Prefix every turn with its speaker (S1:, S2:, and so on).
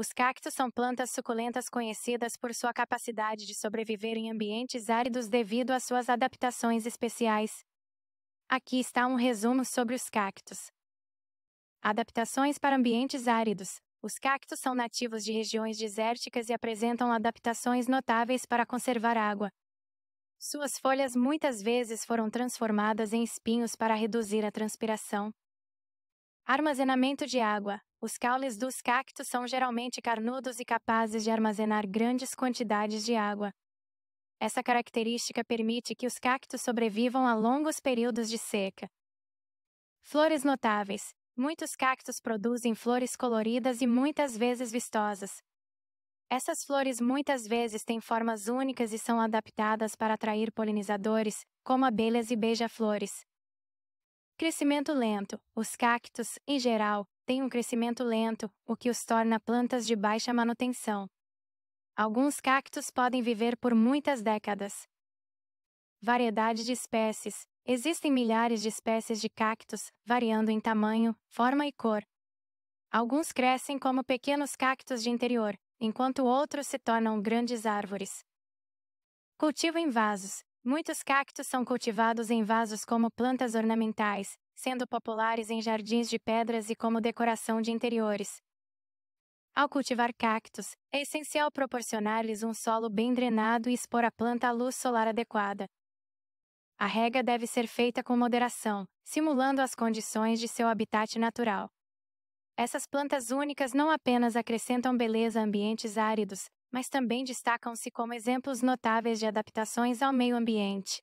S1: Os cactos são plantas suculentas conhecidas por sua capacidade de sobreviver em ambientes áridos devido às suas adaptações especiais. Aqui está um resumo sobre os cactos. Adaptações para ambientes áridos. Os cactos são nativos de regiões desérticas e apresentam adaptações notáveis para conservar água. Suas folhas muitas vezes foram transformadas em espinhos para reduzir a transpiração. Armazenamento de água. Os caules dos cactos são geralmente carnudos e capazes de armazenar grandes quantidades de água. Essa característica permite que os cactos sobrevivam a longos períodos de seca. Flores notáveis. Muitos cactos produzem flores coloridas e muitas vezes vistosas. Essas flores muitas vezes têm formas únicas e são adaptadas para atrair polinizadores, como abelhas e beija-flores. Crescimento lento. Os cactos, em geral, têm um crescimento lento, o que os torna plantas de baixa manutenção. Alguns cactos podem viver por muitas décadas. Variedade de espécies. Existem milhares de espécies de cactos, variando em tamanho, forma e cor. Alguns crescem como pequenos cactos de interior, enquanto outros se tornam grandes árvores. Cultivo em vasos. Muitos cactos são cultivados em vasos como plantas ornamentais, sendo populares em jardins de pedras e como decoração de interiores. Ao cultivar cactos, é essencial proporcionar-lhes um solo bem drenado e expor a planta à luz solar adequada. A rega deve ser feita com moderação, simulando as condições de seu habitat natural. Essas plantas únicas não apenas acrescentam beleza a ambientes áridos, mas também destacam-se como exemplos notáveis de adaptações ao meio ambiente.